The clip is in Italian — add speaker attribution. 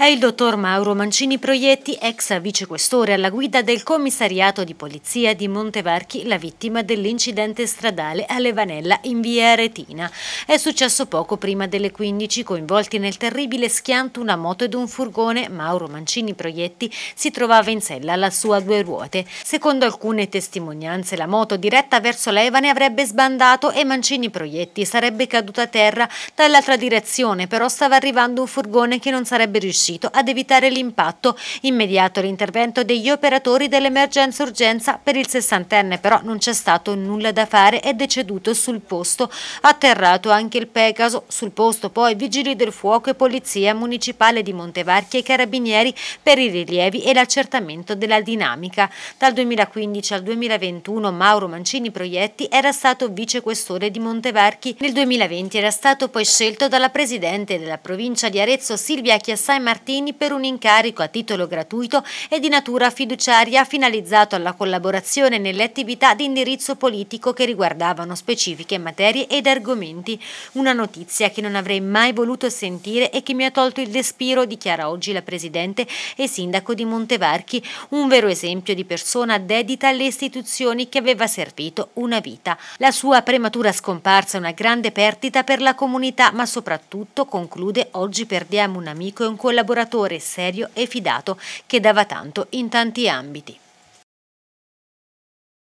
Speaker 1: È il dottor Mauro Mancini Proietti, ex vicequestore alla guida del commissariato di polizia di Montevarchi, la vittima dell'incidente stradale a Levanella in via Aretina. È successo poco prima delle 15, coinvolti nel terribile schianto una moto ed un furgone, Mauro Mancini Proietti si trovava in sella alla sua due ruote. Secondo alcune testimonianze la moto diretta verso Levane avrebbe sbandato e Mancini Proietti sarebbe caduta a terra dall'altra direzione, però stava arrivando un furgone che non sarebbe riuscito riuscito ad evitare l'impatto. Immediato l'intervento degli operatori dell'emergenza-urgenza, per il sessantenne però non c'è stato nulla da fare, è deceduto sul posto. Atterrato anche il Pegaso, sul posto poi vigili del fuoco e polizia municipale di Montevarchi e carabinieri per i rilievi e l'accertamento della dinamica. Dal 2015 al 2021 Mauro Mancini Proietti era stato vicequestore di Montevarchi. Nel 2020 era stato poi scelto dalla presidente della provincia di Arezzo Silvia Chiassai Martini Martini per un incarico a titolo gratuito e di natura fiduciaria finalizzato alla collaborazione nelle attività di indirizzo politico che riguardavano specifiche materie ed argomenti. Una notizia che non avrei mai voluto sentire e che mi ha tolto il respiro, dichiara oggi la Presidente e Sindaco di Montevarchi, un vero esempio di persona dedita alle istituzioni che aveva servito una vita. La sua prematura scomparsa è una grande perdita per la comunità, ma soprattutto, conclude, oggi perdiamo un amico e un collaboratore collaboratore serio e fidato che dava tanto in tanti ambiti.